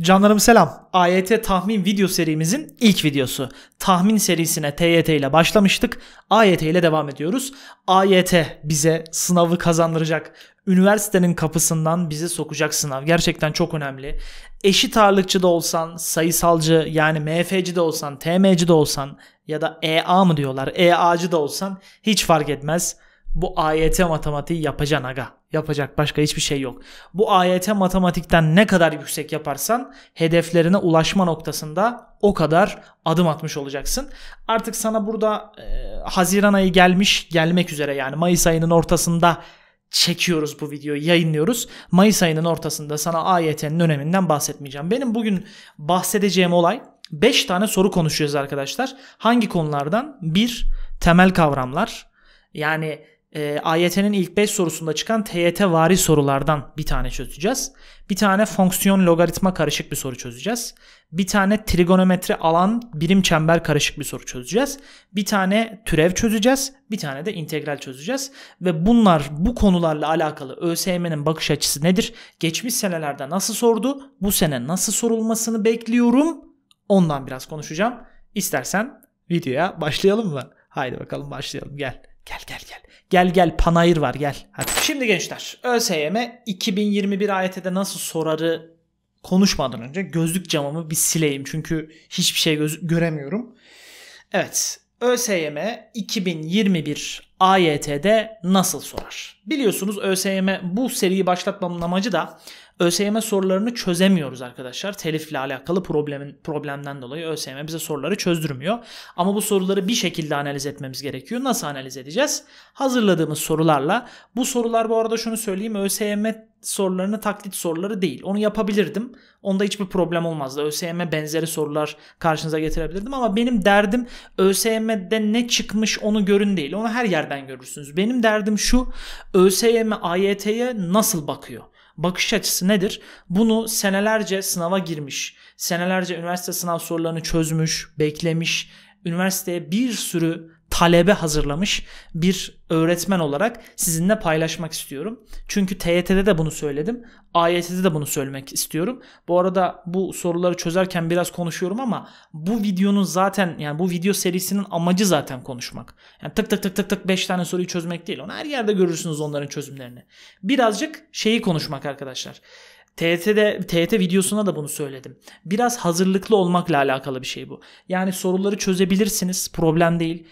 Canlarım selam. AYT tahmin video serimizin ilk videosu. Tahmin serisine TYT ile başlamıştık. AYT ile devam ediyoruz. AYT bize sınavı kazandıracak. Üniversitenin kapısından bize sokacak sınav. Gerçekten çok önemli. Eşit ağırlıkçı da olsan, sayısalcı yani MF'ci de olsan, TM'ci de olsan ya da EA mı diyorlar, EA'cı da olsan hiç fark etmez bu AYT matematiği yapacaksın aga. Yapacak başka hiçbir şey yok. Bu AYT matematikten ne kadar yüksek yaparsan hedeflerine ulaşma noktasında o kadar adım atmış olacaksın. Artık sana burada e, Haziran ayı gelmiş gelmek üzere yani Mayıs ayının ortasında çekiyoruz bu videoyu yayınlıyoruz. Mayıs ayının ortasında sana AYT'nin öneminden bahsetmeyeceğim. Benim bugün bahsedeceğim olay 5 tane soru konuşuyoruz arkadaşlar. Hangi konulardan? 1. Temel kavramlar. Yani e, ee, AYT'nin ilk 5 sorusunda çıkan TYT vari sorulardan bir tane çözeceğiz. Bir tane fonksiyon logaritma karışık bir soru çözeceğiz. Bir tane trigonometri alan birim çember karışık bir soru çözeceğiz. Bir tane türev çözeceğiz. Bir tane de integral çözeceğiz. Ve bunlar bu konularla alakalı ÖSYM'nin bakış açısı nedir? Geçmiş senelerde nasıl sordu? Bu sene nasıl sorulmasını bekliyorum? Ondan biraz konuşacağım. İstersen videoya başlayalım mı? Haydi bakalım başlayalım gel. Gel gel gel. Gel gel panayır var gel. Hadi. Şimdi gençler ÖSYM 2021 e AYT'de nasıl sorarı konuşmadan önce gözlük camımı bir sileyim. Çünkü hiçbir şey göz- göremiyorum. Evet ÖSYM 2021 e AYT'de nasıl sorar? Biliyorsunuz ÖSYM e bu seriyi başlatmamın amacı da ÖSYM sorularını çözemiyoruz arkadaşlar. Telifle alakalı problemin problemden dolayı ÖSYM bize soruları çözdürmüyor. Ama bu soruları bir şekilde analiz etmemiz gerekiyor. Nasıl analiz edeceğiz? Hazırladığımız sorularla. Bu sorular bu arada şunu söyleyeyim. ÖSYM sorularını taklit soruları değil. Onu yapabilirdim. Onda hiçbir problem olmazdı. ÖSYM benzeri sorular karşınıza getirebilirdim ama benim derdim ÖSYM'de ne çıkmış onu görün değil. Onu her yerden görürsünüz. Benim derdim şu. ÖSYM AYT'ye nasıl bakıyor? bakış açısı nedir? Bunu senelerce sınava girmiş, senelerce üniversite sınav sorularını çözmüş, beklemiş, üniversiteye bir sürü talebe hazırlamış bir öğretmen olarak sizinle paylaşmak istiyorum. Çünkü TYT'de de bunu söyledim. AYT'de de bunu söylemek istiyorum. Bu arada bu soruları çözerken biraz konuşuyorum ama bu videonun zaten yani bu video serisinin amacı zaten konuşmak. Yani tık tık tık tık tık 5 tane soruyu çözmek değil. Onu her yerde görürsünüz onların çözümlerini. Birazcık şeyi konuşmak arkadaşlar. TYT'de TYT videosuna da bunu söyledim. Biraz hazırlıklı olmakla alakalı bir şey bu. Yani soruları çözebilirsiniz, problem değil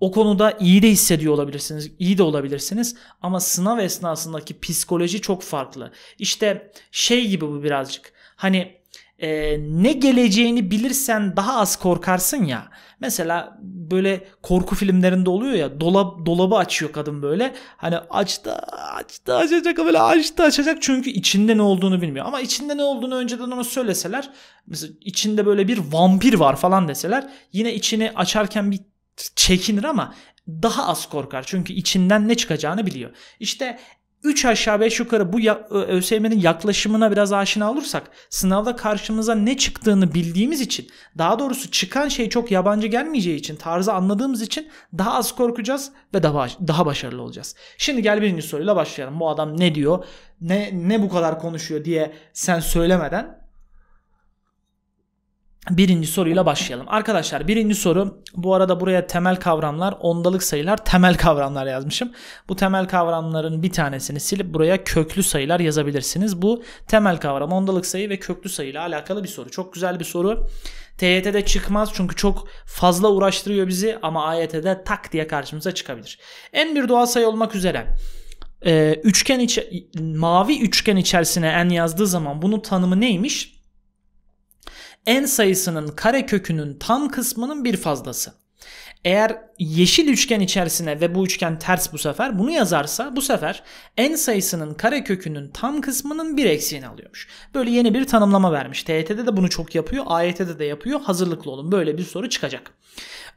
o konuda iyi de hissediyor olabilirsiniz, iyi de olabilirsiniz ama sınav esnasındaki psikoloji çok farklı. İşte şey gibi bu birazcık. Hani e, ne geleceğini bilirsen daha az korkarsın ya. Mesela böyle korku filmlerinde oluyor ya dolap dolabı açıyor kadın böyle. Hani açtı açtı açacak böyle açtı açacak çünkü içinde ne olduğunu bilmiyor. Ama içinde ne olduğunu önceden ona söyleseler mesela içinde böyle bir vampir var falan deseler yine içini açarken bir çekinir ama daha az korkar. Çünkü içinden ne çıkacağını biliyor. İşte 3 aşağı 5 yukarı bu ya, ÖSYM'nin yaklaşımına biraz aşina olursak sınavda karşımıza ne çıktığını bildiğimiz için daha doğrusu çıkan şey çok yabancı gelmeyeceği için tarzı anladığımız için daha az korkacağız ve daha, daha başarılı olacağız. Şimdi gel birinci soruyla başlayalım. Bu adam ne diyor ne, ne bu kadar konuşuyor diye sen söylemeden Birinci soruyla başlayalım. Arkadaşlar birinci soru bu arada buraya temel kavramlar ondalık sayılar temel kavramlar yazmışım. Bu temel kavramların bir tanesini silip buraya köklü sayılar yazabilirsiniz. Bu temel kavram ondalık sayı ve köklü sayı ile alakalı bir soru. Çok güzel bir soru. TYT'de çıkmaz çünkü çok fazla uğraştırıyor bizi ama AYT'de tak diye karşımıza çıkabilir. En bir doğal sayı olmak üzere e, üçgen içi, mavi üçgen içerisine en yazdığı zaman bunun tanımı neymiş? n sayısının kare kökünün tam kısmının bir fazlası. Eğer yeşil üçgen içerisine ve bu üçgen ters bu sefer bunu yazarsa bu sefer n sayısının kare kökünün tam kısmının bir eksiğini alıyormuş. Böyle yeni bir tanımlama vermiş. TYT'de e de bunu çok yapıyor. AYT'de e de yapıyor. Hazırlıklı olun. Böyle bir soru çıkacak.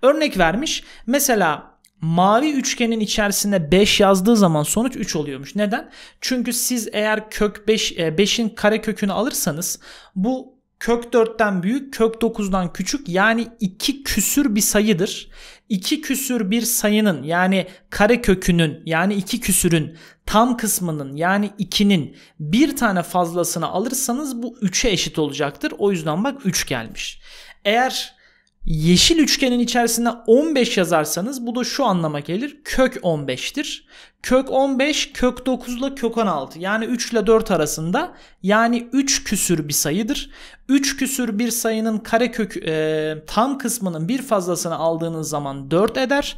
Örnek vermiş. Mesela mavi üçgenin içerisine 5 yazdığı zaman sonuç 3 oluyormuş. Neden? Çünkü siz eğer kök 5 5'in e, kare kökünü alırsanız bu kök 4'ten büyük, kök 9'dan küçük yani 2 küsür bir sayıdır. 2 küsür bir sayının yani kare kökünün yani 2 küsürün tam kısmının yani 2'nin bir tane fazlasını alırsanız bu 3'e eşit olacaktır. O yüzden bak 3 gelmiş. Eğer Yeşil üçgenin içerisine 15 yazarsanız bu da şu anlama gelir. Kök 15'tir. Kök 15 kök 9 ile kök 16 yani 3 ile 4 arasında yani 3 küsür bir sayıdır. 3 küsür bir sayının karekök e, tam kısmının bir fazlasını aldığınız zaman 4 eder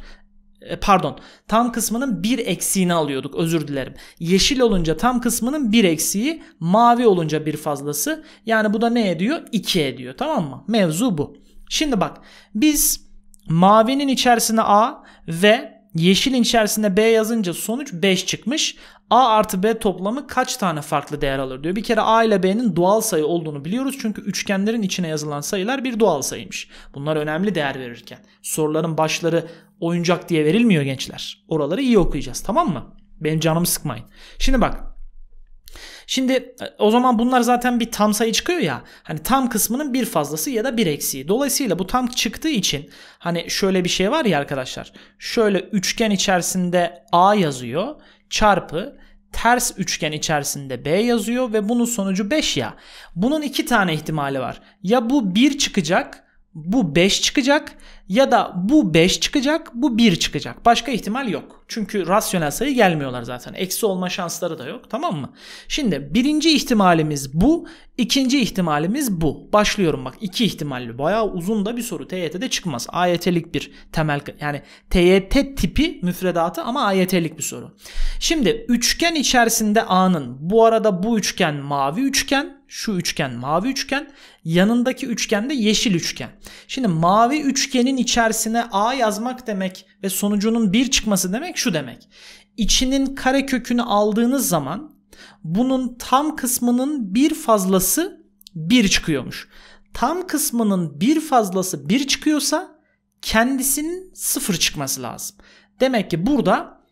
e, pardon tam kısmının bir eksiğini alıyorduk özür dilerim. Yeşil olunca tam kısmının bir eksiği mavi olunca bir fazlası yani bu da ne ediyor? 2 ediyor tamam mı? Mevzu bu. Şimdi bak biz mavinin içerisine A ve yeşilin içerisine B yazınca sonuç 5 çıkmış. A artı B toplamı kaç tane farklı değer alır diyor. Bir kere A ile B'nin doğal sayı olduğunu biliyoruz. Çünkü üçgenlerin içine yazılan sayılar bir doğal sayıymış. Bunlar önemli değer verirken. Soruların başları oyuncak diye verilmiyor gençler. Oraları iyi okuyacağız tamam mı? Benim canımı sıkmayın. Şimdi bak Şimdi e, o zaman bunlar zaten bir tam sayı çıkıyor ya. Hani tam kısmının bir fazlası ya da bir eksiği. Dolayısıyla bu tam çıktığı için hani şöyle bir şey var ya arkadaşlar. Şöyle üçgen içerisinde A yazıyor çarpı ters üçgen içerisinde B yazıyor ve bunun sonucu 5 ya. Bunun iki tane ihtimali var. Ya bu 1 çıkacak bu 5 çıkacak ya da bu 5 çıkacak, bu 1 çıkacak. Başka ihtimal yok. Çünkü rasyonel sayı gelmiyorlar zaten. Eksi olma şansları da yok. Tamam mı? Şimdi birinci ihtimalimiz bu. ikinci ihtimalimiz bu. Başlıyorum bak. iki ihtimalli. Bayağı uzun da bir soru. TYT'de çıkmaz. AYT'lik bir temel yani TYT tipi müfredatı ama AYT'lik bir soru. Şimdi üçgen içerisinde A'nın bu arada bu üçgen mavi üçgen şu üçgen mavi üçgen, yanındaki üçgen de yeşil üçgen. Şimdi mavi üçgenin içerisine a yazmak demek ve sonucunun 1 çıkması demek şu demek. İçinin kare kökünü aldığınız zaman bunun tam kısmının bir fazlası 1 çıkıyormuş. Tam kısmının bir fazlası 1 çıkıyorsa kendisinin 0 çıkması lazım. Demek ki burada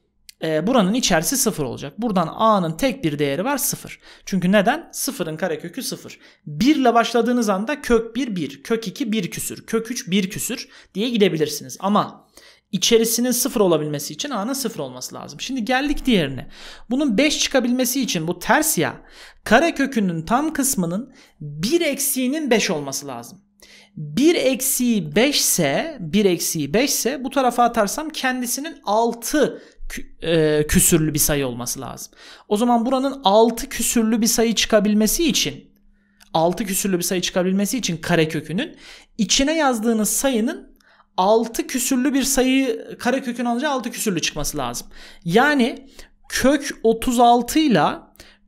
e, buranın içerisi 0 olacak. Buradan a'nın tek bir değeri var 0. Çünkü neden? 0'ın karekökü 0. 1 ile başladığınız anda kök 1 1, kök 2 1 küsür, kök 3 1 küsür diye gidebilirsiniz. Ama içerisinin 0 olabilmesi için a'nın 0 olması lazım. Şimdi geldik diğerine. Bunun 5 çıkabilmesi için bu ters ya karekökünün tam kısmının 1 eksiğinin 5 olması lazım. 1 eksiği 5 ise 1 eksiği 5 ise bu tarafa atarsam kendisinin 6 e, küsürlü bir sayı olması lazım. O zaman buranın 6 küsürlü bir sayı çıkabilmesi için 6 küsürlü bir sayı çıkabilmesi için karekökünün içine yazdığınız sayının 6 küsürlü bir sayı karekökün alınca 6 küsürlü çıkması lazım. Yani kök 36 ile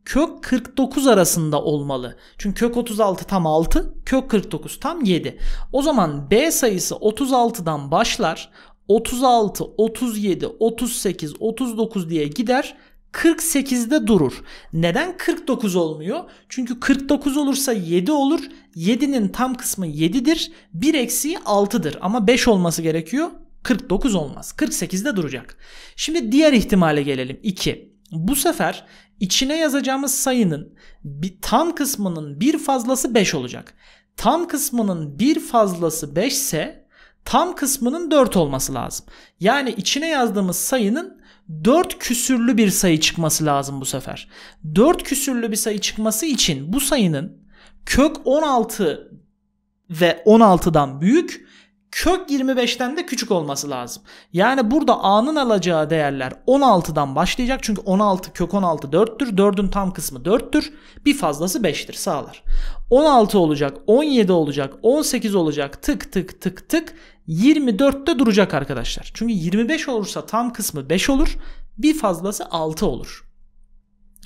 kök 49 arasında olmalı. Çünkü kök 36 tam 6, kök 49 tam 7. O zaman B sayısı 36'dan başlar, 36, 37, 38, 39 diye gider. 48'de durur. Neden 49 olmuyor? Çünkü 49 olursa 7 olur. 7'nin tam kısmı 7'dir. 1 eksiği 6'dır. Ama 5 olması gerekiyor. 49 olmaz. 48'de duracak. Şimdi diğer ihtimale gelelim. 2. Bu sefer içine yazacağımız sayının bir tam kısmının bir fazlası 5 olacak. Tam kısmının bir fazlası 5 ise tam kısmının 4 olması lazım. Yani içine yazdığımız sayının 4 küsürlü bir sayı çıkması lazım bu sefer. 4 küsürlü bir sayı çıkması için bu sayının kök 16 ve 16'dan büyük kök 25'ten de küçük olması lazım. Yani burada A'nın alacağı değerler 16'dan başlayacak. Çünkü 16 kök 16 4'tür. 4'ün tam kısmı 4'tür. Bir fazlası 5'tir sağlar. 16 olacak, 17 olacak, 18 olacak tık tık tık tık 24'te duracak arkadaşlar. Çünkü 25 olursa tam kısmı 5 olur. Bir fazlası 6 olur.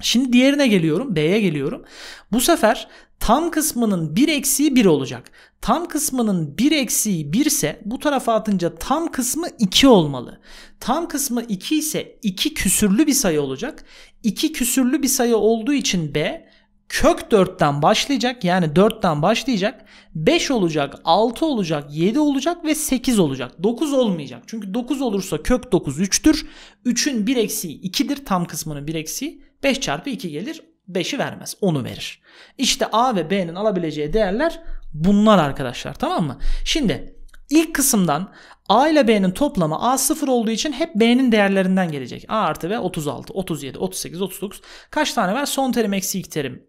Şimdi diğerine geliyorum. B'ye geliyorum. Bu sefer tam kısmının 1 eksiği 1 olacak. Tam kısmının 1 eksiği 1 ise bu tarafa atınca tam kısmı 2 olmalı. Tam kısmı 2 ise 2 küsürlü bir sayı olacak. 2 küsürlü bir sayı olduğu için B kök 4'ten başlayacak yani 4'ten başlayacak 5 olacak 6 olacak 7 olacak ve 8 olacak 9 olmayacak çünkü 9 olursa kök 9 3'tür 3'ün 1 eksiği 2'dir tam kısmının 1 eksiği 5 çarpı 2 gelir 5'i vermez 10'u verir İşte A ve B'nin alabileceği değerler bunlar arkadaşlar tamam mı şimdi ilk kısımdan A ile B'nin toplamı A 0 olduğu için hep B'nin değerlerinden gelecek. A artı B 36, 37, 38, 39. Kaç tane var? Son terim eksi ilk terim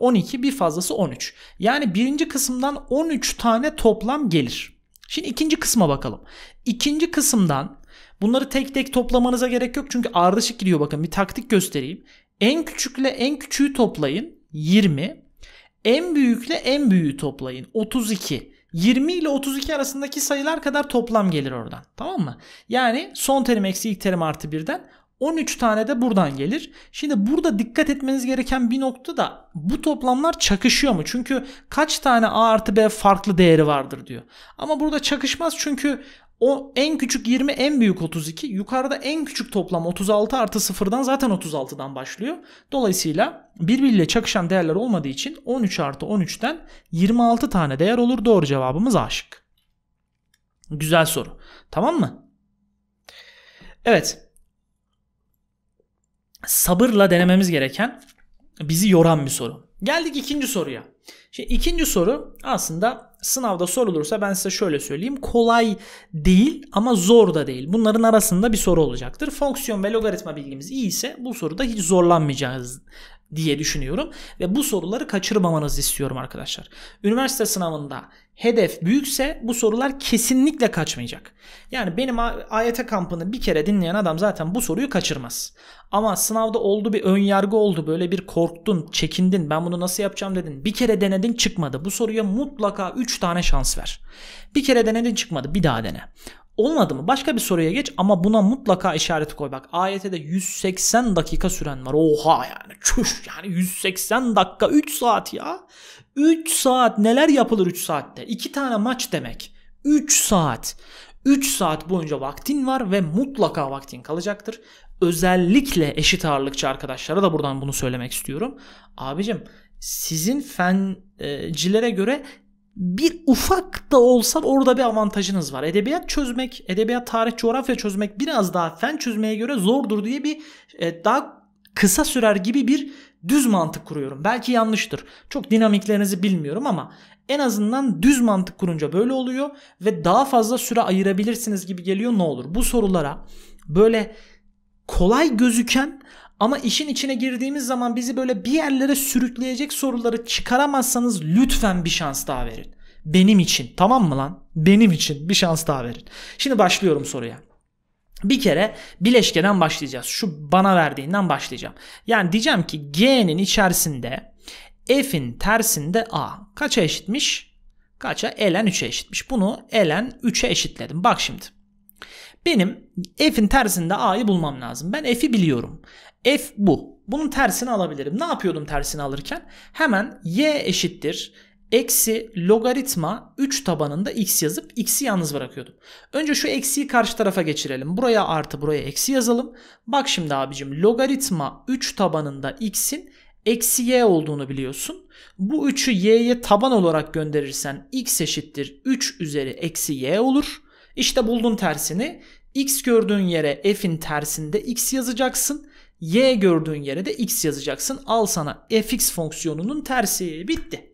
12, bir fazlası 13. Yani birinci kısımdan 13 tane toplam gelir. Şimdi ikinci kısma bakalım. İkinci kısımdan bunları tek tek toplamanıza gerek yok. Çünkü ardışık gidiyor bakın bir taktik göstereyim. En küçükle en küçüğü toplayın 20. En büyükle en büyüğü toplayın 32. 20 ile 32 arasındaki sayılar kadar toplam gelir oradan. Tamam mı? Yani son terim eksi ilk terim artı birden 13 tane de buradan gelir. Şimdi burada dikkat etmeniz gereken bir nokta da bu toplamlar çakışıyor mu? Çünkü kaç tane A artı B farklı değeri vardır diyor. Ama burada çakışmaz çünkü o en küçük 20 en büyük 32. Yukarıda en küçük toplam 36 artı 0'dan zaten 36'dan başlıyor. Dolayısıyla birbiriyle çakışan değerler olmadığı için 13 artı 13'ten 26 tane değer olur. Doğru cevabımız A Güzel soru. Tamam mı? Evet. Sabırla denememiz gereken bizi yoran bir soru. Geldik ikinci soruya. Şimdi ikinci soru aslında sınavda sorulursa ben size şöyle söyleyeyim. Kolay değil ama zor da değil. Bunların arasında bir soru olacaktır. Fonksiyon ve logaritma bilgimiz iyi ise bu soruda hiç zorlanmayacağız diye düşünüyorum ve bu soruları kaçırmamanızı istiyorum arkadaşlar. Üniversite sınavında hedef büyükse bu sorular kesinlikle kaçmayacak. Yani benim AYT kampını bir kere dinleyen adam zaten bu soruyu kaçırmaz. Ama sınavda oldu bir ön yargı oldu. Böyle bir korktun, çekindin. Ben bunu nasıl yapacağım dedin. Bir kere denedin çıkmadı. Bu soruya mutlaka 3 tane şans ver. Bir kere denedin çıkmadı. Bir daha dene. Olmadı mı? Başka bir soruya geç ama buna mutlaka işareti koy. Bak AYT'de 180 dakika süren var. Oha yani çüş yani 180 dakika 3 saat ya. 3 saat neler yapılır 3 saatte? 2 tane maç demek. 3 saat. 3 saat boyunca vaktin var ve mutlaka vaktin kalacaktır. Özellikle eşit ağırlıkçı arkadaşlara da buradan bunu söylemek istiyorum. Abicim sizin fencilere e, göre bir ufak da olsa orada bir avantajınız var. Edebiyat çözmek, edebiyat, tarih, coğrafya çözmek biraz daha fen çözmeye göre zordur diye bir e, daha kısa sürer gibi bir düz mantık kuruyorum. Belki yanlıştır. Çok dinamiklerinizi bilmiyorum ama en azından düz mantık kurunca böyle oluyor ve daha fazla süre ayırabilirsiniz gibi geliyor ne olur. Bu sorulara böyle kolay gözüken ama işin içine girdiğimiz zaman bizi böyle bir yerlere sürükleyecek soruları çıkaramazsanız lütfen bir şans daha verin. Benim için tamam mı lan? Benim için bir şans daha verin. Şimdi başlıyorum soruya. Bir kere bileşkeden başlayacağız. Şu bana verdiğinden başlayacağım. Yani diyeceğim ki G'nin içerisinde F'in tersinde A. Kaça eşitmiş? Kaça? Elen 3'e eşitmiş. Bunu elen 3'e eşitledim. Bak şimdi. Benim f'in tersinde a'yı bulmam lazım. Ben f'i biliyorum. F bu. Bunun tersini alabilirim. Ne yapıyordum tersini alırken? Hemen y eşittir eksi logaritma 3 tabanında x yazıp x'i yalnız bırakıyordum. Önce şu eksiyi karşı tarafa geçirelim. Buraya artı buraya eksi yazalım. Bak şimdi abicim logaritma 3 tabanında x'in eksi y olduğunu biliyorsun. Bu 3'ü y'ye taban olarak gönderirsen x eşittir 3 üzeri eksi y olur. İşte buldun tersini. x gördüğün yere f'in tersinde x yazacaksın y gördüğün yere de x yazacaksın. Al sana fx fonksiyonunun tersi. Bitti.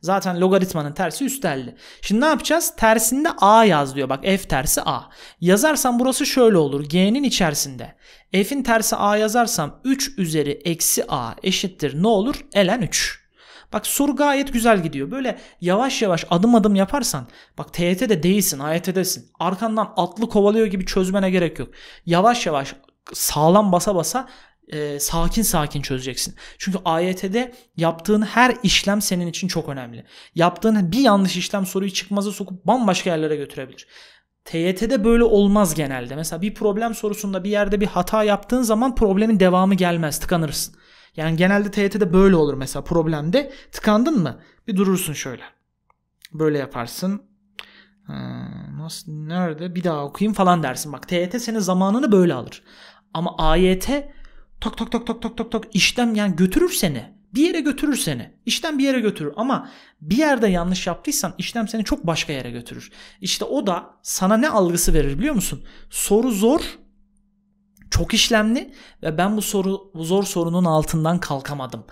Zaten logaritmanın tersi üstelli. Şimdi ne yapacağız? Tersinde a yaz diyor. Bak f tersi a. Yazarsam burası şöyle olur. G'nin içerisinde. F'in tersi a yazarsam 3 üzeri eksi a eşittir ne olur? Elen 3. Bak soru gayet güzel gidiyor. Böyle yavaş yavaş adım adım yaparsan bak TYT'de değilsin AYT'desin. Arkandan atlı kovalıyor gibi çözmene gerek yok. Yavaş yavaş sağlam basa basa e, sakin sakin çözeceksin. Çünkü AYT'de yaptığın her işlem senin için çok önemli. Yaptığın bir yanlış işlem soruyu çıkmaza sokup bambaşka yerlere götürebilir. TYT'de böyle olmaz genelde. Mesela bir problem sorusunda bir yerde bir hata yaptığın zaman problemin devamı gelmez, tıkanırsın. Yani genelde TYT'de böyle olur mesela problemde. Tıkandın mı? Bir durursun şöyle. Böyle yaparsın. Ha, ee, nasıl, nerede? Bir daha okuyayım falan dersin. Bak TYT senin zamanını böyle alır. Ama AYT tok tok tok tok tok tok tok işlem yani götürür seni. Bir yere götürür seni. İşlem bir yere götürür ama bir yerde yanlış yaptıysan işlem seni çok başka yere götürür. İşte o da sana ne algısı verir biliyor musun? Soru zor, çok işlemli ve ben bu soru bu zor sorunun altından kalkamadım.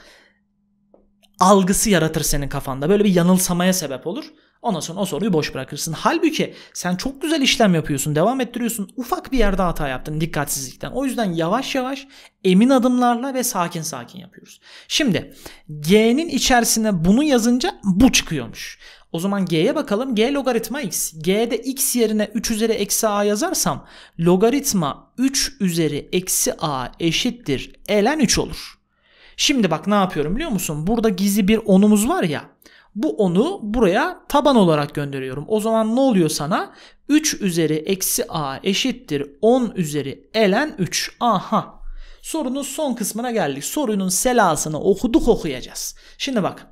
Algısı yaratır senin kafanda. Böyle bir yanılsamaya sebep olur. Ondan sonra o soruyu boş bırakırsın. Halbuki sen çok güzel işlem yapıyorsun, devam ettiriyorsun. Ufak bir yerde hata yaptın dikkatsizlikten. O yüzden yavaş yavaş emin adımlarla ve sakin sakin yapıyoruz. Şimdi G'nin içerisine bunu yazınca bu çıkıyormuş. O zaman G'ye bakalım. G logaritma x. G'de x yerine 3 üzeri eksi a yazarsam logaritma 3 üzeri eksi a eşittir ln 3 olur. Şimdi bak ne yapıyorum biliyor musun? Burada gizli bir onumuz var ya. Bu onu buraya taban olarak gönderiyorum. O zaman ne oluyor sana? 3 üzeri eksi a eşittir 10 üzeri elen 3. Aha. Sorunun son kısmına geldik. Sorunun selasını okuduk okuyacağız. Şimdi bak.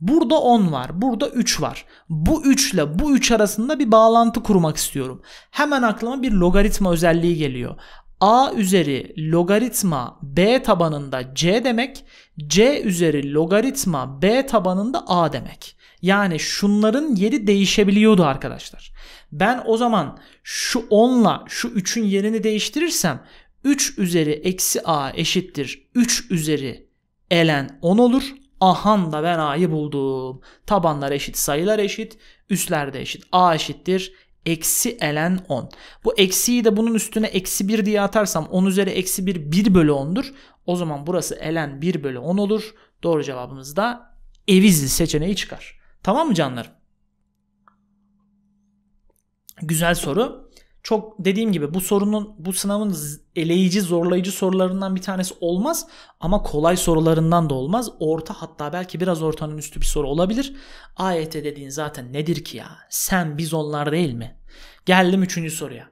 Burada 10 var. Burada 3 var. Bu 3 ile bu 3 arasında bir bağlantı kurmak istiyorum. Hemen aklıma bir logaritma özelliği geliyor a üzeri logaritma b tabanında c demek, c üzeri logaritma b tabanında a demek. Yani şunların yeri değişebiliyordu arkadaşlar. Ben o zaman şu 10'la şu 3'ün yerini değiştirirsem 3 üzeri eksi a eşittir 3 üzeri elen 10 olur. Ahan da ben a'yı buldum. Tabanlar eşit, sayılar eşit, üstler de eşit. a eşittir eksi ln 10. Bu eksiyi de bunun üstüne eksi 1 diye atarsam 10 üzeri eksi 1 1 bölü 10'dur. O zaman burası ln 1 bölü 10 olur. Doğru cevabımız da Evizli seçeneği çıkar. Tamam mı canlarım? Güzel soru. Çok dediğim gibi bu sorunun bu sınavın eleyici zorlayıcı sorularından bir tanesi olmaz ama kolay sorularından da olmaz. Orta hatta belki biraz ortanın üstü bir soru olabilir. AYT e dediğin zaten nedir ki ya? Sen biz onlar değil mi? Geldim üçüncü soruya.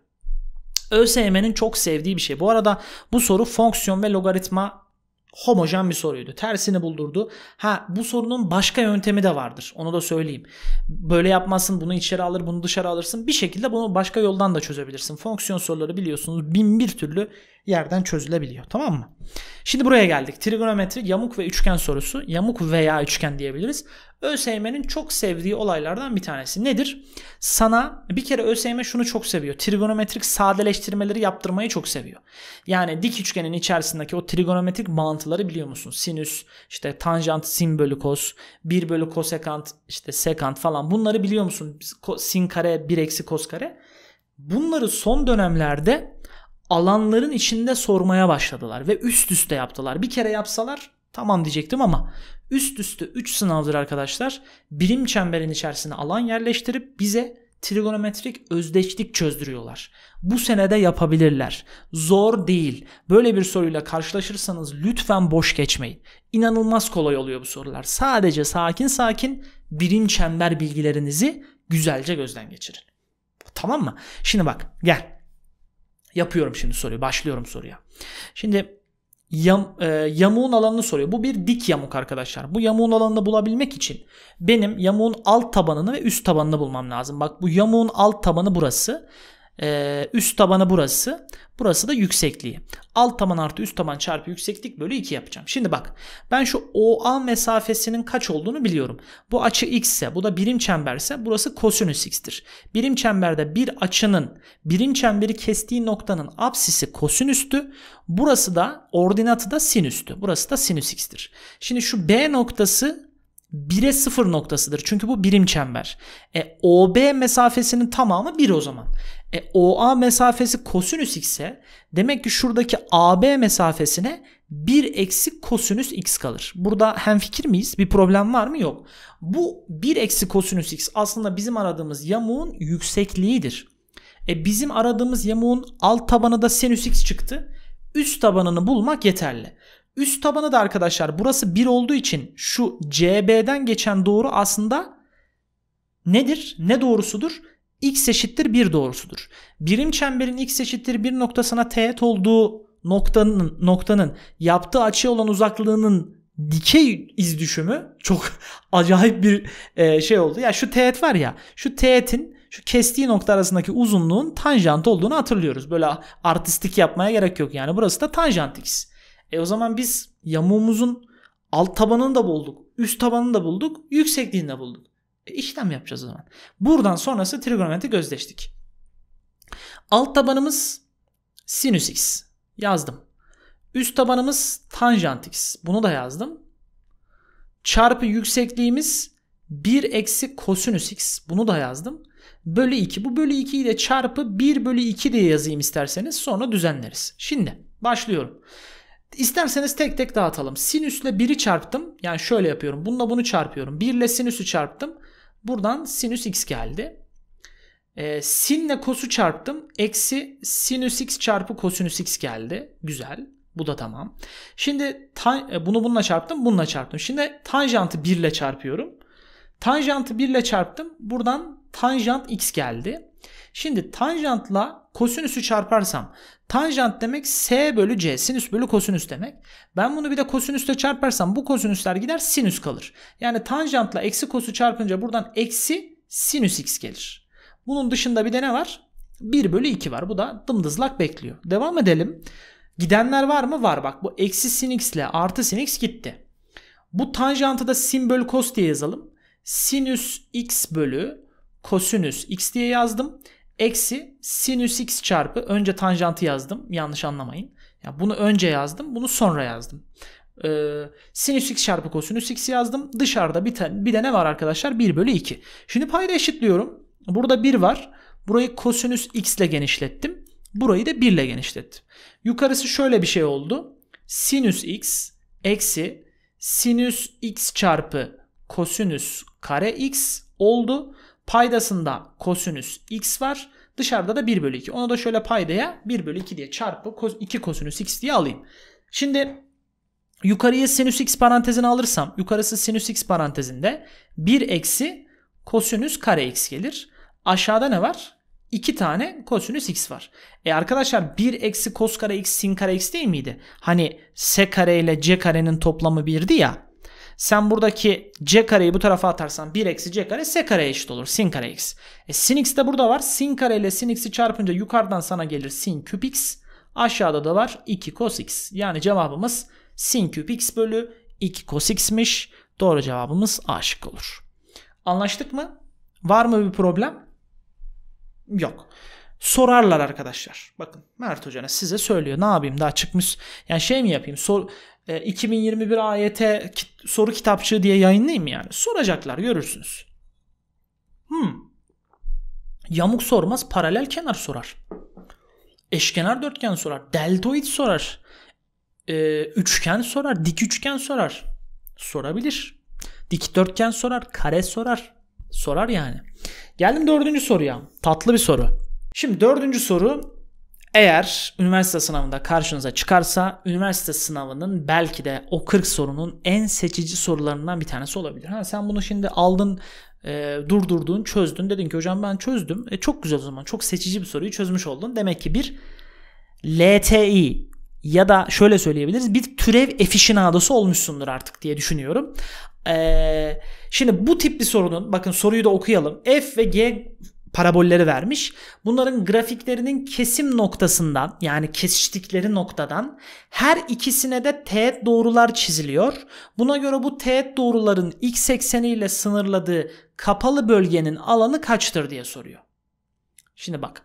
ÖSYM'nin çok sevdiği bir şey. Bu arada bu soru fonksiyon ve logaritma homojen bir soruydu. Tersini buldurdu. Ha bu sorunun başka yöntemi de vardır. Onu da söyleyeyim. Böyle yapmazsın bunu içeri alır bunu dışarı alırsın. Bir şekilde bunu başka yoldan da çözebilirsin. Fonksiyon soruları biliyorsunuz bin bir türlü yerden çözülebiliyor. Tamam mı? Şimdi buraya geldik. Trigonometri, yamuk ve üçgen sorusu. Yamuk veya üçgen diyebiliriz. ÖSYM'nin çok sevdiği olaylardan bir tanesi. Nedir? Sana bir kere ÖSYM şunu çok seviyor. Trigonometrik sadeleştirmeleri yaptırmayı çok seviyor. Yani dik üçgenin içerisindeki o trigonometrik bağıntıları biliyor musun? Sinüs, işte tanjant, sin bölü kos, 1 bölü kosekant, işte sekant falan bunları biliyor musun? Sin kare, 1 eksi kos kare. Bunları son dönemlerde alanların içinde sormaya başladılar ve üst üste yaptılar. Bir kere yapsalar tamam diyecektim ama üst üste 3 sınavdır arkadaşlar. Birim çemberin içerisine alan yerleştirip bize trigonometrik özdeşlik çözdürüyorlar. Bu senede yapabilirler. Zor değil. Böyle bir soruyla karşılaşırsanız lütfen boş geçmeyin. İnanılmaz kolay oluyor bu sorular. Sadece sakin sakin birim çember bilgilerinizi güzelce gözden geçirin. Tamam mı? Şimdi bak gel. Yapıyorum şimdi soruyu. Başlıyorum soruya. Şimdi yam, e, yamuğun alanını soruyor. Bu bir dik yamuk arkadaşlar. Bu yamuğun alanını bulabilmek için benim yamuğun alt tabanını ve üst tabanını bulmam lazım. Bak bu yamuğun alt tabanı burası. Ee, üst tabanı burası. Burası da yüksekliği. Alt taban artı üst taban çarpı yükseklik bölü 2 yapacağım. Şimdi bak ben şu OA mesafesinin kaç olduğunu biliyorum. Bu açı x ise bu da birim çemberse burası kosinüs x'tir. Birim çemberde bir açının birim çemberi kestiği noktanın apsisi kosinüstü. Burası da ordinatı da sinüstü. Burası da sinüs x'tir. Şimdi şu B noktası 1'e 0 noktasıdır. Çünkü bu birim çember. E, OB mesafesinin tamamı 1 o zaman. E, OA mesafesi kosinüs ise demek ki şuradaki AB mesafesine 1 eksi kosinüs x kalır. Burada hem fikir miyiz? Bir problem var mı? Yok. Bu 1 eksi kosinüs x aslında bizim aradığımız yamuğun yüksekliğidir. E bizim aradığımız yamuğun alt tabanı da sinüs x çıktı. Üst tabanını bulmak yeterli. Üst tabanı da arkadaşlar burası 1 olduğu için şu CB'den geçen doğru aslında nedir? Ne doğrusudur? x eşittir 1 doğrusudur. Birim çemberin x eşittir 1 noktasına teğet olduğu noktanın noktanın yaptığı açı olan uzaklığının dikey iz düşümü çok acayip bir e, şey oldu. Ya şu teğet var ya şu teğetin şu kestiği nokta arasındaki uzunluğun tanjant olduğunu hatırlıyoruz. Böyle artistik yapmaya gerek yok yani. Burası da tanjant x. E o zaman biz yamuğumuzun alt tabanını da bulduk. Üst tabanını da bulduk. Yüksekliğini de bulduk. E, işlem yapacağız o zaman. Buradan sonrası trigonometri gözleştik. Alt tabanımız sinüs x. Yazdım. Üst tabanımız tanjant x. Bunu da yazdım. Çarpı yüksekliğimiz 1 eksi kosinüs x. Bunu da yazdım. Bölü 2. Bu bölü 2'yi de çarpı 1 bölü 2 diye yazayım isterseniz. Sonra düzenleriz. Şimdi başlıyorum. İsterseniz tek tek dağıtalım. Sinüsle 1'i çarptım. Yani şöyle yapıyorum. Bununla bunu çarpıyorum. 1 ile sinüsü çarptım. Buradan sinüs x geldi. E, ee, sinle kosu çarptım. Eksi sinüs x çarpı kosinüs x geldi. Güzel. Bu da tamam. Şimdi e, bunu bununla çarptım. Bununla çarptım. Şimdi tanjantı 1 ile çarpıyorum. Tanjantı 1 ile çarptım. Buradan tanjant x geldi. Şimdi tanjantla kosinüsü çarparsam tanjant demek s bölü c sinüs bölü kosinüs demek. Ben bunu bir de kosinüsle çarparsam bu kosinüsler gider sinüs kalır. Yani tanjantla eksi kosu çarpınca buradan eksi sinüs x gelir. Bunun dışında bir de ne var? 1 bölü 2 var. Bu da dımdızlak bekliyor. Devam edelim. Gidenler var mı? Var. Bak bu eksi sin x ile artı sin x gitti. Bu tanjantı da sin bölü kos diye yazalım. Sinüs x bölü kosinüs x diye yazdım eksi sinüs x çarpı önce tanjantı yazdım yanlış anlamayın. Yani bunu önce yazdım bunu sonra yazdım. Ee, sinüs x çarpı kosinüs x yazdım. Dışarıda bir, bir de ne var arkadaşlar? 1 bölü 2. Şimdi payda eşitliyorum. Burada 1 var. Burayı kosinüs x ile genişlettim. Burayı da 1 ile genişlettim. Yukarısı şöyle bir şey oldu. Sinüs x eksi sinüs x çarpı kosinüs kare x oldu. Paydasında kosinüs x var. Dışarıda da 1 bölü 2. Onu da şöyle paydaya 1 bölü 2 diye çarpı 2 kosinüs x diye alayım. Şimdi yukarıya sinüs x parantezini alırsam yukarısı sinüs x parantezinde 1 eksi kosinüs kare x gelir. Aşağıda ne var? 2 tane kosinüs x var. E arkadaşlar 1 eksi kos kare x sin kare x değil miydi? Hani s kare ile c karenin toplamı 1'di ya. Sen buradaki c kareyi bu tarafa atarsan 1 eksi c kare s kare eşit olur. Sin kare x. E, sin x de burada var. Sin kare ile sin x'i çarpınca yukarıdan sana gelir sin küp x. Aşağıda da var 2 cos x. Yani cevabımız sin küp x bölü 2 cos x'miş. Doğru cevabımız A şık olur. Anlaştık mı? Var mı bir problem? Yok. Sorarlar arkadaşlar. Bakın Mert Hoca'na size söylüyor. Ne yapayım daha çıkmış. Yani şey mi yapayım? Sor, 2021 e, AYT soru kitapçığı diye yayınlayayım yani. Soracaklar görürsünüz. Hmm. Yamuk sormaz paralel kenar sorar. Eşkenar dörtgen sorar. Deltoid sorar. E, üçgen sorar. Dik üçgen sorar. Sorabilir. dik dörtgen sorar. Kare sorar. Sorar yani. Geldim dördüncü soruya. Tatlı bir soru. Şimdi dördüncü soru eğer üniversite sınavında karşınıza çıkarsa üniversite sınavının belki de o 40 sorunun en seçici sorularından bir tanesi olabilir. Ha, sen bunu şimdi aldın e, durdurdun çözdün dedin ki hocam ben çözdüm. E, çok güzel o zaman çok seçici bir soruyu çözmüş oldun. Demek ki bir LTI ya da şöyle söyleyebiliriz bir türev efişinadosu olmuşsundur artık diye düşünüyorum. Ee, şimdi bu tip bir sorunun bakın soruyu da okuyalım. F ve G parabolleri vermiş. Bunların grafiklerinin kesim noktasından yani kesiştikleri noktadan her ikisine de teğet doğrular çiziliyor. Buna göre bu teğet doğruların x ekseniyle sınırladığı kapalı bölgenin alanı kaçtır diye soruyor. Şimdi bak.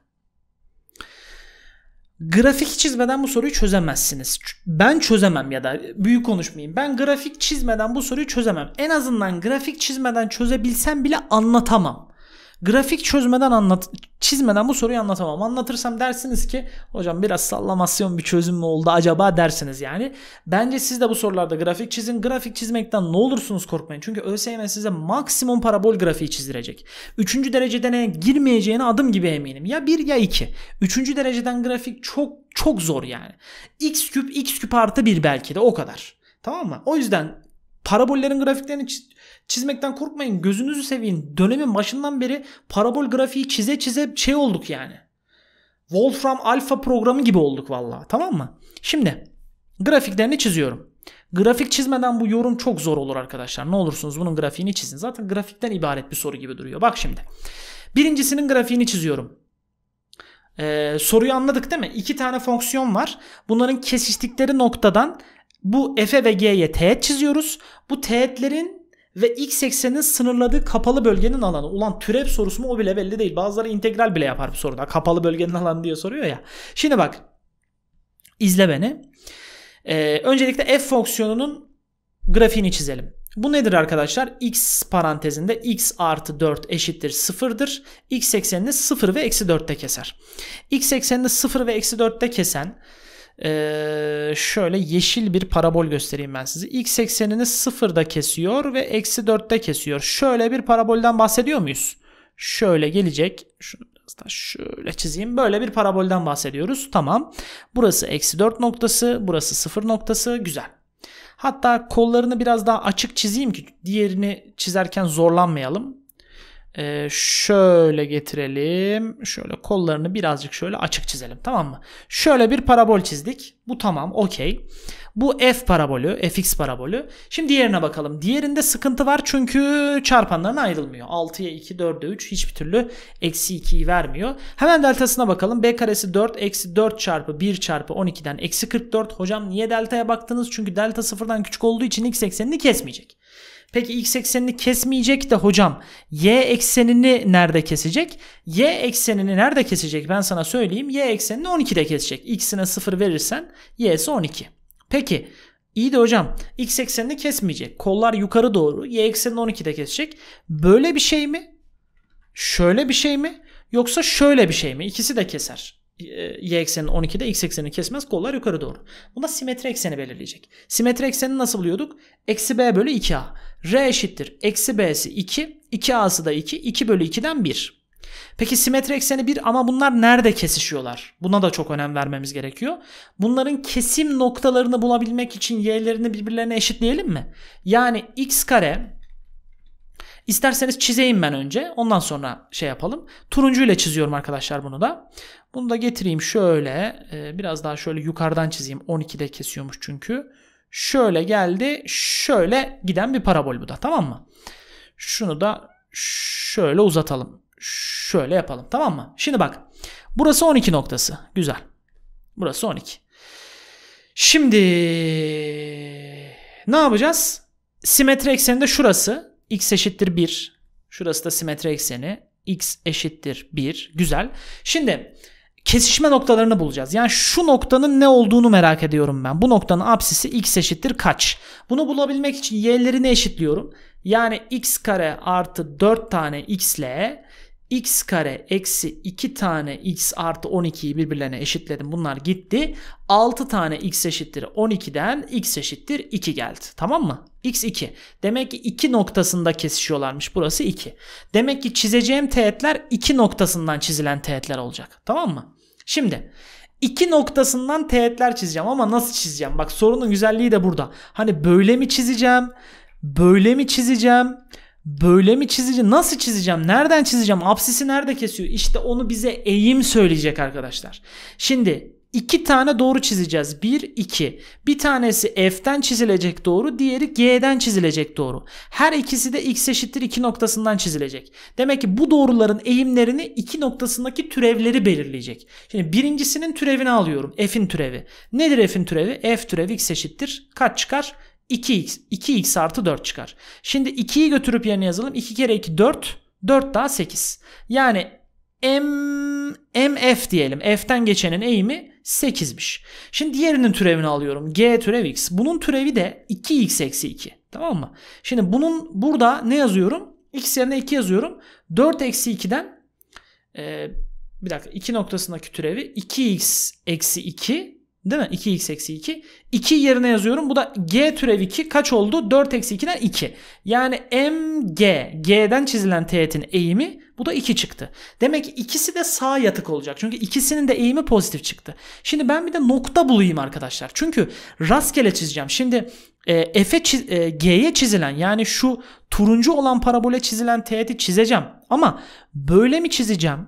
Grafik çizmeden bu soruyu çözemezsiniz. Ben çözemem ya da büyük konuşmayayım. Ben grafik çizmeden bu soruyu çözemem. En azından grafik çizmeden çözebilsem bile anlatamam. Grafik çözmeden anlat çizmeden bu soruyu anlatamam. Anlatırsam dersiniz ki hocam biraz sallamasyon bir çözüm mü oldu acaba dersiniz yani. Bence siz de bu sorularda grafik çizin. Grafik çizmekten ne olursunuz korkmayın. Çünkü ÖSYM size maksimum parabol grafiği çizdirecek. Üçüncü dereceden e girmeyeceğine adım gibi eminim. Ya bir ya iki. Üçüncü dereceden grafik çok çok zor yani. X küp x küp artı bir belki de o kadar. Tamam mı? O yüzden parabollerin grafiklerini çiz Çizmekten korkmayın. Gözünüzü seveyim. Dönemin başından beri parabol grafiği çize çize şey olduk yani. Wolfram Alpha programı gibi olduk vallahi, Tamam mı? Şimdi grafiklerini çiziyorum. Grafik çizmeden bu yorum çok zor olur arkadaşlar. Ne olursunuz bunun grafiğini çizin. Zaten grafikten ibaret bir soru gibi duruyor. Bak şimdi. Birincisinin grafiğini çiziyorum. Ee, soruyu anladık değil mi? İki tane fonksiyon var. Bunların kesiştikleri noktadan bu f'e ve g'ye teğet çiziyoruz. Bu teğetlerin ve x ekseninin sınırladığı kapalı bölgenin alanı. Ulan türev sorusu mu o bile belli değil. Bazıları integral bile yapar bu soruda. Kapalı bölgenin alanı diye soruyor ya. Şimdi bak izle beni. Ee, öncelikle f fonksiyonunun grafiğini çizelim. Bu nedir arkadaşlar? x parantezinde x artı 4 eşittir 0'dır. x eksenini 0 ve eksi 4'te keser. x eksenini 0 ve eksi 4'te kesen ee, şöyle yeşil bir parabol göstereyim ben size. X eksenini sıfırda kesiyor ve eksi dörtte kesiyor. Şöyle bir parabolden bahsediyor muyuz? Şöyle gelecek. Şunu biraz daha şöyle çizeyim. Böyle bir parabolden bahsediyoruz. Tamam. Burası eksi 4 noktası. Burası sıfır noktası. Güzel. Hatta kollarını biraz daha açık çizeyim ki diğerini çizerken zorlanmayalım. Ee, şöyle getirelim. Şöyle kollarını birazcık şöyle açık çizelim. Tamam mı? Şöyle bir parabol çizdik. Bu tamam. Okey. Bu f parabolü. fx parabolü. Şimdi diğerine bakalım. Diğerinde sıkıntı var çünkü çarpanlarına ayrılmıyor. 6'ya 2, 4'e 3 hiçbir türlü eksi 2'yi vermiyor. Hemen deltasına bakalım. b karesi 4 eksi 4 çarpı 1 çarpı 12'den eksi 44. Hocam niye deltaya baktınız? Çünkü delta sıfırdan küçük olduğu için x eksenini kesmeyecek. Peki x eksenini kesmeyecek de hocam y eksenini nerede kesecek? Y eksenini nerede kesecek? Ben sana söyleyeyim. Y eksenini 12'de kesecek. X'ine 0 verirsen y'si 12. Peki iyi de hocam x eksenini kesmeyecek. Kollar yukarı doğru. Y eksenini 12'de kesecek. Böyle bir şey mi? Şöyle bir şey mi? Yoksa şöyle bir şey mi? İkisi de keser y ekseni 12'de x eksenini kesmez kollar yukarı doğru. Buna simetri ekseni belirleyecek. Simetri eksenini nasıl buluyorduk? Eksi b bölü 2a. r eşittir. Eksi b'si 2. 2a'sı da 2. 2 bölü 2'den 1. Peki simetri ekseni 1 ama bunlar nerede kesişiyorlar? Buna da çok önem vermemiz gerekiyor. Bunların kesim noktalarını bulabilmek için y'lerini birbirlerine eşitleyelim mi? Yani x kare İsterseniz çizeyim ben önce. Ondan sonra şey yapalım. Turuncu ile çiziyorum arkadaşlar bunu da. Bunu da getireyim şöyle. Ee, biraz daha şöyle yukarıdan çizeyim. 12'de kesiyormuş çünkü. Şöyle geldi. Şöyle giden bir parabol bu da. Tamam mı? Şunu da şöyle uzatalım. Şöyle yapalım. Tamam mı? Şimdi bak. Burası 12 noktası. Güzel. Burası 12. Şimdi ne yapacağız? Simetri ekseninde şurası x eşittir 1. Şurası da simetri ekseni. x eşittir 1. Güzel. Şimdi kesişme noktalarını bulacağız. Yani şu noktanın ne olduğunu merak ediyorum ben. Bu noktanın apsisi x eşittir kaç? Bunu bulabilmek için y'lerini eşitliyorum. Yani x kare artı 4 tane x ile x kare eksi 2 tane x artı 12'yi birbirlerine eşitledim. Bunlar gitti. 6 tane x eşittir 12'den x eşittir 2 geldi. Tamam mı? x 2. Demek ki 2 noktasında kesişiyorlarmış. Burası 2. Demek ki çizeceğim teğetler 2 noktasından çizilen teğetler olacak. Tamam mı? Şimdi İki noktasından teğetler çizeceğim ama nasıl çizeceğim? Bak sorunun güzelliği de burada. Hani böyle mi çizeceğim? Böyle mi çizeceğim? böyle mi çizeceğim? Nasıl çizeceğim? Nereden çizeceğim? Apsisi nerede kesiyor? İşte onu bize eğim söyleyecek arkadaşlar. Şimdi iki tane doğru çizeceğiz. 1, 2. Bir tanesi F'den çizilecek doğru. Diğeri G'den çizilecek doğru. Her ikisi de X eşittir 2 noktasından çizilecek. Demek ki bu doğruların eğimlerini 2 noktasındaki türevleri belirleyecek. Şimdi birincisinin türevini alıyorum. F'in türevi. Nedir F'in türevi? F türevi X eşittir. Kaç çıkar? 2x. 2x artı 4 çıkar. Şimdi 2'yi götürüp yerine yazalım. 2 kere 2 4. 4 daha 8. Yani M, MF diyelim. F'ten geçenin eğimi 8'miş. Şimdi diğerinin türevini alıyorum. G türev x. Bunun türevi de 2x eksi 2. Tamam mı? Şimdi bunun burada ne yazıyorum? X yerine 2 yazıyorum. 4 eksi 2'den e, bir dakika 2 noktasındaki türevi 2x eksi 2 Değil mi? 2x eksi 2. 2 yerine yazıyorum. Bu da g türev 2 kaç oldu? 4 eksi 2'den 2. Yani mg, g'den çizilen teğetin eğimi bu da 2 çıktı. Demek ki ikisi de sağ yatık olacak. Çünkü ikisinin de eğimi pozitif çıktı. Şimdi ben bir de nokta bulayım arkadaşlar. Çünkü rastgele çizeceğim. Şimdi e, F'e çiz, e, G'ye çizilen yani şu turuncu olan parabole çizilen teğeti çizeceğim. Ama böyle mi çizeceğim?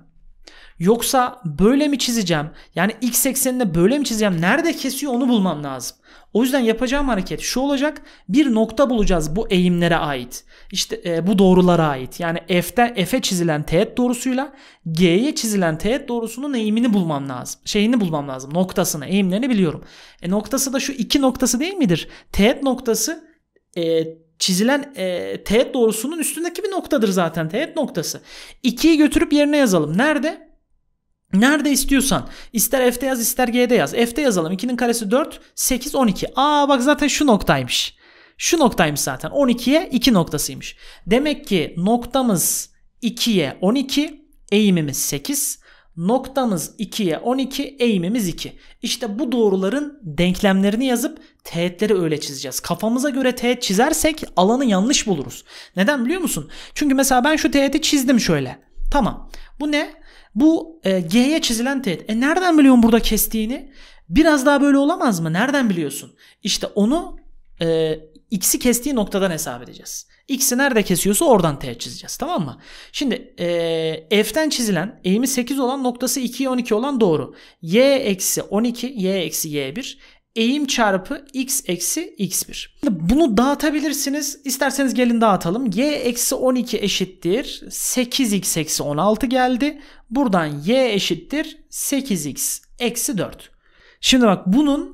Yoksa böyle mi çizeceğim? Yani x ekseninde böyle mi çizeceğim? Nerede kesiyor onu bulmam lazım. O yüzden yapacağım hareket şu olacak. Bir nokta bulacağız bu eğimlere ait. İşte e, bu doğrulara ait. Yani F'de F'e çizilen teğet doğrusuyla G'ye çizilen teğet doğrusunun eğimini bulmam lazım. Şeyini bulmam lazım. Noktasını, eğimlerini biliyorum. E, noktası da şu iki noktası değil midir? Teğet noktası e, çizilen e, teğet doğrusunun üstündeki bir noktadır zaten teğet noktası. 2'yi götürüp yerine yazalım. Nerede? Nerede istiyorsan ister F'de yaz ister G'de yaz. F'de yazalım 2'nin karesi 4 8 12. Aa bak zaten şu noktaymış. Şu noktaymış zaten 12'ye 2 noktasıymış. Demek ki noktamız 2'ye 12 eğimimiz 8 noktamız 2'ye 12 eğimimiz 2. İşte bu doğruların denklemlerini yazıp teğetleri öyle çizeceğiz. Kafamıza göre teğet çizersek alanı yanlış buluruz. Neden biliyor musun? Çünkü mesela ben şu teğeti çizdim şöyle. Tamam. Bu ne? Bu e, G'ye çizilen teğet. E nereden biliyorsun burada kestiğini? Biraz daha böyle olamaz mı? Nereden biliyorsun? İşte onu e, x'i kestiği noktadan hesap edeceğiz. X'i nerede kesiyorsa oradan teğet çizeceğiz. Tamam mı? Şimdi e, F'den çizilen eğimi 8 olan noktası 2'ye 12 olan doğru. Y eksi 12, Y eksi Y1 eğim çarpı x eksi x1. Bunu dağıtabilirsiniz. İsterseniz gelin dağıtalım. y eksi 12 eşittir. 8x eksi 16 geldi. Buradan y eşittir. 8x eksi 4. Şimdi bak bunun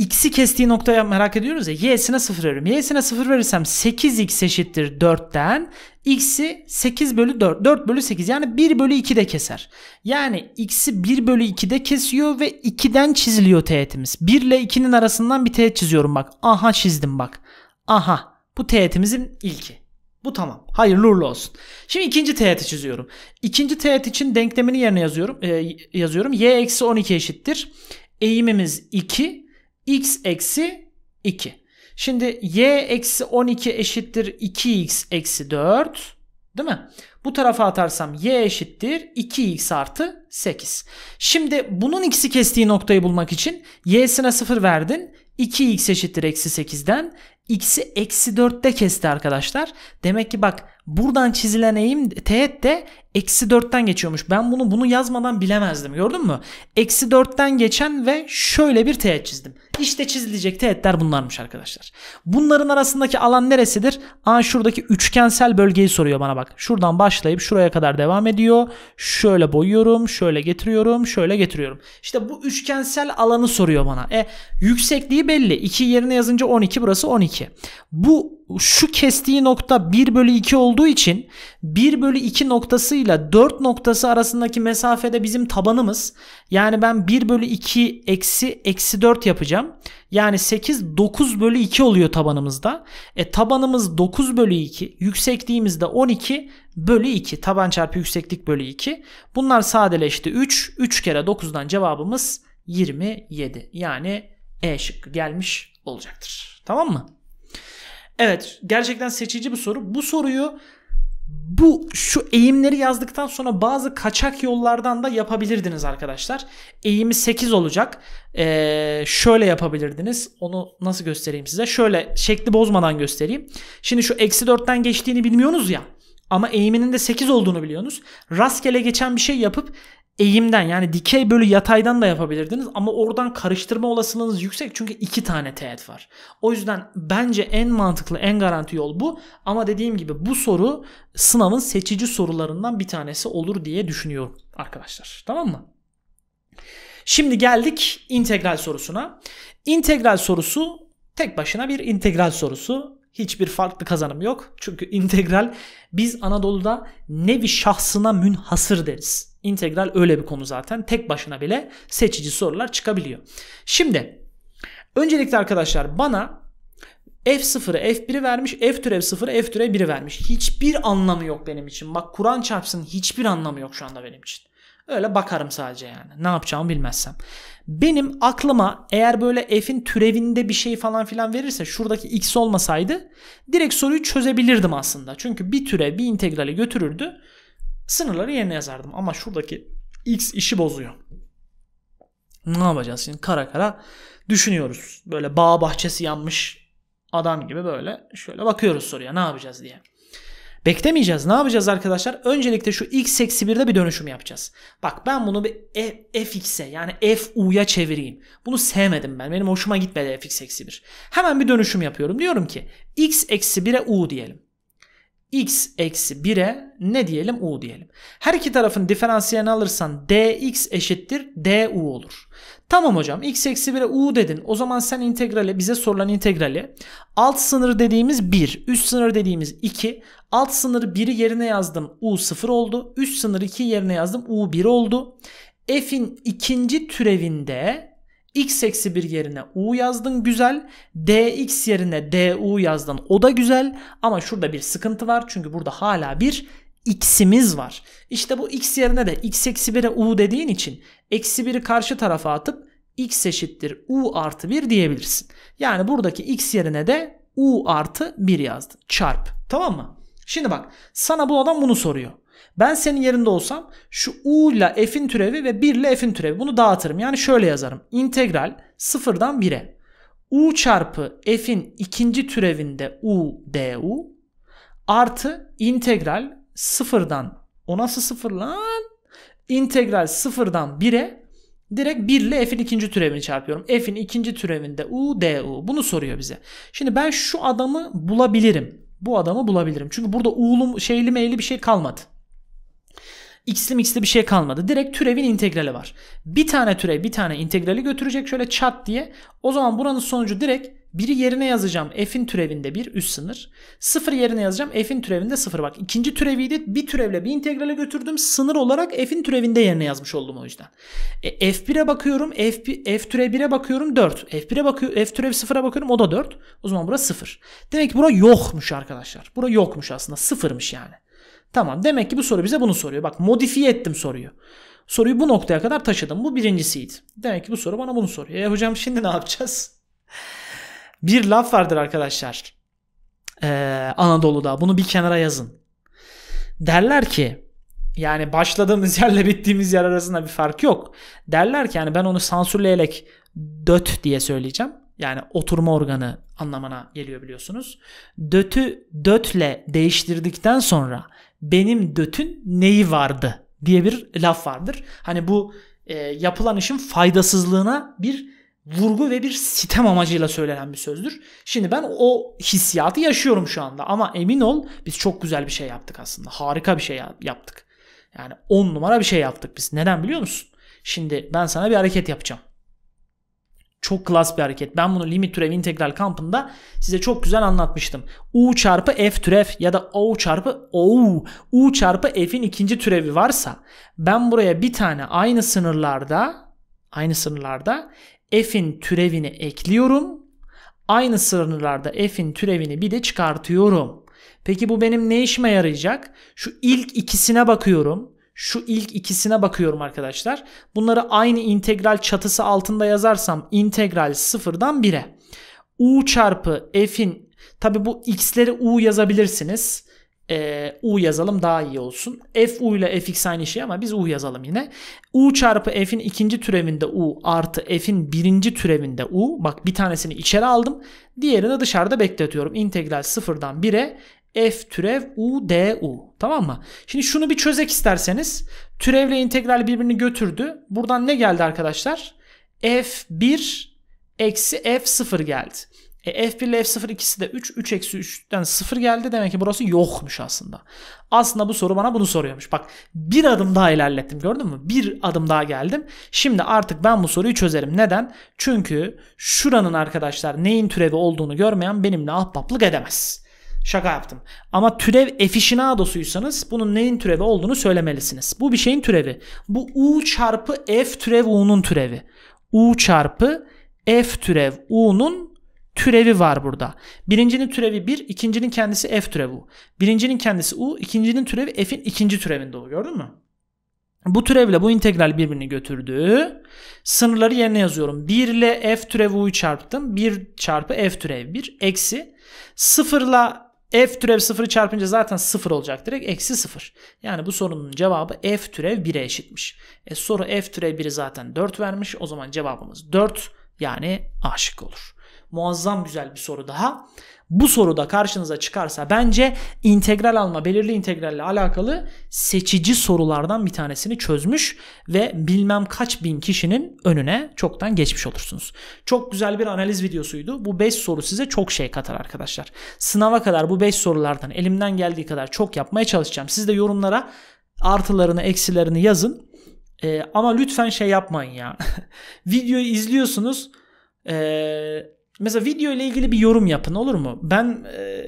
x'i kestiği noktaya merak ediyoruz ya. y'sine 0 veriyorum. y'sine 0 verirsem 8x eşittir 4'ten. x'i 8 bölü 4. 4 bölü 8 yani 1 bölü 2'de keser. Yani x'i 1 bölü 2'de kesiyor ve 2'den çiziliyor teğetimiz. 1 ile 2'nin arasından bir teğet çiziyorum bak. Aha çizdim bak. Aha bu teğetimizin ilki. Bu tamam. Hayırlı uğurlu olsun. Şimdi ikinci teğeti çiziyorum. İkinci teğet için denklemini yerine yazıyorum. E, yazıyorum. y eksi 12 eşittir. Eğimimiz 2 x eksi 2. Şimdi y eksi 12 eşittir 2x eksi 4 değil mi? Bu tarafa atarsam y eşittir 2x artı 8. Şimdi bunun x'i kestiği noktayı bulmak için y'sine 0 verdin. 2x eşittir eksi 8'den x'i eksi 4'te kesti arkadaşlar. Demek ki bak Buradan çizilen eğim teğet de eksi 4'ten geçiyormuş. Ben bunu bunu yazmadan bilemezdim gördün mü? Eksi 4'ten geçen ve şöyle bir teğet çizdim. İşte çizilecek teğetler bunlarmış arkadaşlar. Bunların arasındaki alan neresidir? A şuradaki üçgensel bölgeyi soruyor bana bak. Şuradan başlayıp şuraya kadar devam ediyor. Şöyle boyuyorum, şöyle getiriyorum, şöyle getiriyorum. İşte bu üçgensel alanı soruyor bana. E yüksekliği belli. 2 yerine yazınca 12 burası 12. Bu şu kestiği nokta 1 bölü 2 olduğu için 1 bölü 2 noktasıyla 4 noktası arasındaki mesafede bizim tabanımız. Yani ben 1 bölü 2 eksi eksi 4 yapacağım. Yani 8 9 bölü 2 oluyor tabanımızda. E tabanımız 9 bölü 2. Yüksekliğimiz de 12 bölü 2. Taban çarpı yükseklik bölü 2. Bunlar sadeleşti 3. 3 kere 9'dan cevabımız 27. Yani E şıkkı gelmiş olacaktır. Tamam mı? Evet gerçekten seçici bir soru. Bu soruyu bu şu eğimleri yazdıktan sonra bazı kaçak yollardan da yapabilirdiniz arkadaşlar. Eğimi 8 olacak. Ee, şöyle yapabilirdiniz. Onu nasıl göstereyim size? Şöyle şekli bozmadan göstereyim. Şimdi şu eksi 4'ten geçtiğini bilmiyorsunuz ya. Ama eğiminin de 8 olduğunu biliyorsunuz. Rastgele geçen bir şey yapıp eğimden yani dikey bölü yataydan da yapabilirdiniz ama oradan karıştırma olasılığınız yüksek çünkü iki tane teğet var. O yüzden bence en mantıklı en garanti yol bu ama dediğim gibi bu soru sınavın seçici sorularından bir tanesi olur diye düşünüyorum arkadaşlar tamam mı? Şimdi geldik integral sorusuna. İntegral sorusu tek başına bir integral sorusu Hiçbir farklı kazanım yok. Çünkü integral biz Anadolu'da nevi şahsına münhasır deriz. İntegral öyle bir konu zaten. Tek başına bile seçici sorular çıkabiliyor. Şimdi öncelikle arkadaşlar bana F0'ı F1'i vermiş. F türev 0'ı F türev 1'i vermiş. Hiçbir anlamı yok benim için. Bak Kur'an çarpsın hiçbir anlamı yok şu anda benim için. Öyle bakarım sadece yani. Ne yapacağımı bilmezsem. Benim aklıma eğer böyle f'in türevinde bir şey falan filan verirse şuradaki x olmasaydı direkt soruyu çözebilirdim aslında. Çünkü bir türev bir integrali götürürdü. Sınırları yerine yazardım. Ama şuradaki x işi bozuyor. Ne yapacağız şimdi kara kara düşünüyoruz. Böyle bağ bahçesi yanmış adam gibi böyle şöyle bakıyoruz soruya ne yapacağız diye. Beklemeyeceğiz. Ne yapacağız arkadaşlar? Öncelikle şu x eksi 1'de bir dönüşüm yapacağız. Bak ben bunu bir e, fx'e yani fu'ya çevireyim. Bunu sevmedim ben. Benim hoşuma gitmedi fx eksi 1. Hemen bir dönüşüm yapıyorum. Diyorum ki x eksi 1'e u diyelim. x eksi 1'e ne diyelim? u diyelim. Her iki tarafın diferansiyelini alırsan dx eşittir du olur. Tamam hocam x eksi 1'e u dedin. O zaman sen integrali bize sorulan integrali alt sınır dediğimiz 1, üst sınır dediğimiz 2. Alt sınır 1'i yerine yazdım u 0 oldu. Üst sınır 2 yerine yazdım u 1 oldu. F'in ikinci türevinde x eksi 1 yerine u yazdın güzel. dx yerine du yazdın o da güzel. Ama şurada bir sıkıntı var çünkü burada hala bir x'imiz var. İşte bu x yerine de x eksi 1'e u dediğin için eksi 1'i karşı tarafa atıp x eşittir u artı 1 diyebilirsin. Yani buradaki x yerine de u artı 1 yazdı. Çarp. Tamam mı? Şimdi bak sana bu adam bunu soruyor. Ben senin yerinde olsam şu u ile f'in türevi ve 1 ile f'in türevi bunu dağıtırım. Yani şöyle yazarım. İntegral sıfırdan 1'e u çarpı f'in ikinci türevinde u du artı integral sıfırdan o nasıl sıfır lan? İntegral sıfırdan 1'e direkt 1 ile f'in ikinci türevini çarpıyorum. F'in ikinci türevinde u du. Bunu soruyor bize. Şimdi ben şu adamı bulabilirim. Bu adamı bulabilirim. Çünkü burada u'lu şeyli meyli bir şey kalmadı. X'li mix'li bir şey kalmadı. Direkt türevin integrali var. Bir tane türev bir tane integrali götürecek şöyle çat diye. O zaman buranın sonucu direkt biri yerine yazacağım f'in türevinde bir üst sınır. Sıfır yerine yazacağım f'in türevinde sıfır. Bak ikinci türeviydi. Bir türevle bir integrale götürdüm. Sınır olarak f'in türevinde yerine yazmış oldum o yüzden. E, f1'e bakıyorum. F, f türev 1'e bakıyorum 4. F1'e bakıyor, f türev 0'a bakıyorum o da 4. O zaman bura 0. Demek ki bura yokmuş arkadaşlar. Bura yokmuş aslında. Sıfırmış yani. Tamam demek ki bu soru bize bunu soruyor. Bak modifiye ettim soruyu. Soruyu bu noktaya kadar taşıdım. Bu birincisiydi. Demek ki bu soru bana bunu soruyor. E hocam şimdi ne yapacağız? Bir laf vardır arkadaşlar. Ee, Anadolu'da. Bunu bir kenara yazın. Derler ki yani başladığımız yerle bittiğimiz yer arasında bir fark yok. Derler ki yani ben onu sansürleyerek döt diye söyleyeceğim. Yani oturma organı anlamına geliyor biliyorsunuz. Dötü dötle değiştirdikten sonra benim dötün neyi vardı diye bir laf vardır. Hani bu e, yapılan işin faydasızlığına bir vurgu ve bir sitem amacıyla söylenen bir sözdür. Şimdi ben o hissiyatı yaşıyorum şu anda ama emin ol biz çok güzel bir şey yaptık aslında. Harika bir şey yaptık. Yani on numara bir şey yaptık biz. Neden biliyor musun? Şimdi ben sana bir hareket yapacağım. Çok klas bir hareket. Ben bunu limit türev integral kampında size çok güzel anlatmıştım. U çarpı f türev ya da O çarpı O. U çarpı f'in ikinci türevi varsa ben buraya bir tane aynı sınırlarda aynı sınırlarda f'in türevini ekliyorum. Aynı sınırlarda f'in türevini bir de çıkartıyorum. Peki bu benim ne işime yarayacak? Şu ilk ikisine bakıyorum. Şu ilk ikisine bakıyorum arkadaşlar. Bunları aynı integral çatısı altında yazarsam integral sıfırdan 1'e. u çarpı f'in tabi bu x'leri u yazabilirsiniz e, U yazalım daha iyi olsun. F U ile F x aynı şey ama biz U yazalım yine. U çarpı F'in ikinci türevinde U artı F'in birinci türevinde U. Bak bir tanesini içeri aldım. Diğerini dışarıda bekletiyorum. İntegral sıfırdan 1'e f türev u du. Tamam mı? Şimdi şunu bir çözek isterseniz. Türevle integral birbirini götürdü. Buradan ne geldi arkadaşlar? f1 eksi f0 geldi. E, F1 ile F0 ikisi de 3. 3 eksi 3'ten 0 geldi. Demek ki burası yokmuş aslında. Aslında bu soru bana bunu soruyormuş. Bak bir adım daha ilerlettim gördün mü? Bir adım daha geldim. Şimdi artık ben bu soruyu çözerim. Neden? Çünkü şuranın arkadaşlar neyin türevi olduğunu görmeyen benimle ahbaplık edemez. Şaka yaptım. Ama türev efişine efişinadosuysanız bunun neyin türevi olduğunu söylemelisiniz. Bu bir şeyin türevi. Bu U çarpı F türev U'nun türevi. U çarpı F türev U'nun türevi var burada. Birincinin türevi 1, ikincinin kendisi f türevi Birincinin kendisi u, ikincinin türevi f'in ikinci türevinde u. Gördün mü? Bu türevle bu integral birbirini götürdü. Sınırları yerine yazıyorum. 1 ile f türevi u'yu çarptım. 1 çarpı f türevi 1 eksi 0 ile f türevi 0'ı çarpınca zaten 0 olacak direkt. Eksi 0. Yani bu sorunun cevabı f türevi 1'e eşitmiş. E soru f türevi 1'i zaten 4 vermiş. O zaman cevabımız 4 yani aşık olur muazzam güzel bir soru daha. Bu soruda karşınıza çıkarsa bence integral alma, belirli integralle alakalı seçici sorulardan bir tanesini çözmüş ve bilmem kaç bin kişinin önüne çoktan geçmiş olursunuz. Çok güzel bir analiz videosuydu. Bu 5 soru size çok şey katar arkadaşlar. Sınava kadar bu 5 sorulardan elimden geldiği kadar çok yapmaya çalışacağım. Siz de yorumlara artılarını, eksilerini yazın. Ee, ama lütfen şey yapmayın ya. Videoyu izliyorsunuz. Ee, Mesela video ile ilgili bir yorum yapın olur mu? Ben e,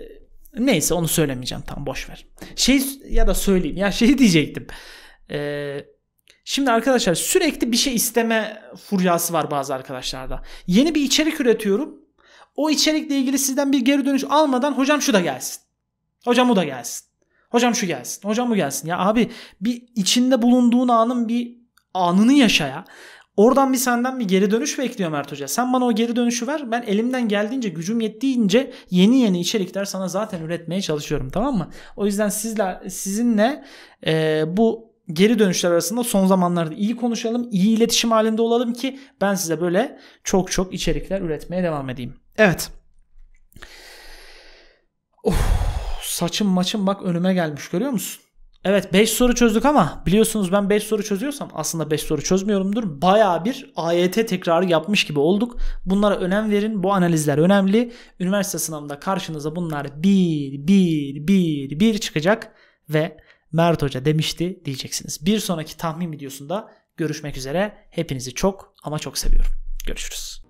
neyse onu söylemeyeceğim tam boş ver. Şey ya da söyleyeyim ya şey diyecektim. E, şimdi arkadaşlar sürekli bir şey isteme furyası var bazı arkadaşlarda. Yeni bir içerik üretiyorum. O içerikle ilgili sizden bir geri dönüş almadan hocam şu da gelsin. Hocam bu da gelsin. Hocam şu gelsin. Hocam bu gelsin. Ya abi bir içinde bulunduğun anın bir anını yaşa ya. Oradan bir senden bir geri dönüş bekliyor Mert Hoca. Sen bana o geri dönüşü ver. Ben elimden geldiğince, gücüm yettiğince yeni yeni içerikler sana zaten üretmeye çalışıyorum. Tamam mı? O yüzden sizler, sizinle e, bu geri dönüşler arasında son zamanlarda iyi konuşalım, iyi iletişim halinde olalım ki ben size böyle çok çok içerikler üretmeye devam edeyim. Evet. Of, saçım maçım bak önüme gelmiş görüyor musun? Evet 5 soru çözdük ama biliyorsunuz ben 5 soru çözüyorsam aslında 5 soru çözmüyorumdur. Baya bir AYT tekrarı yapmış gibi olduk. Bunlara önem verin. Bu analizler önemli. Üniversite sınavında karşınıza bunlar bir bir bir bir çıkacak ve Mert Hoca demişti diyeceksiniz. Bir sonraki tahmin videosunda görüşmek üzere. Hepinizi çok ama çok seviyorum. Görüşürüz.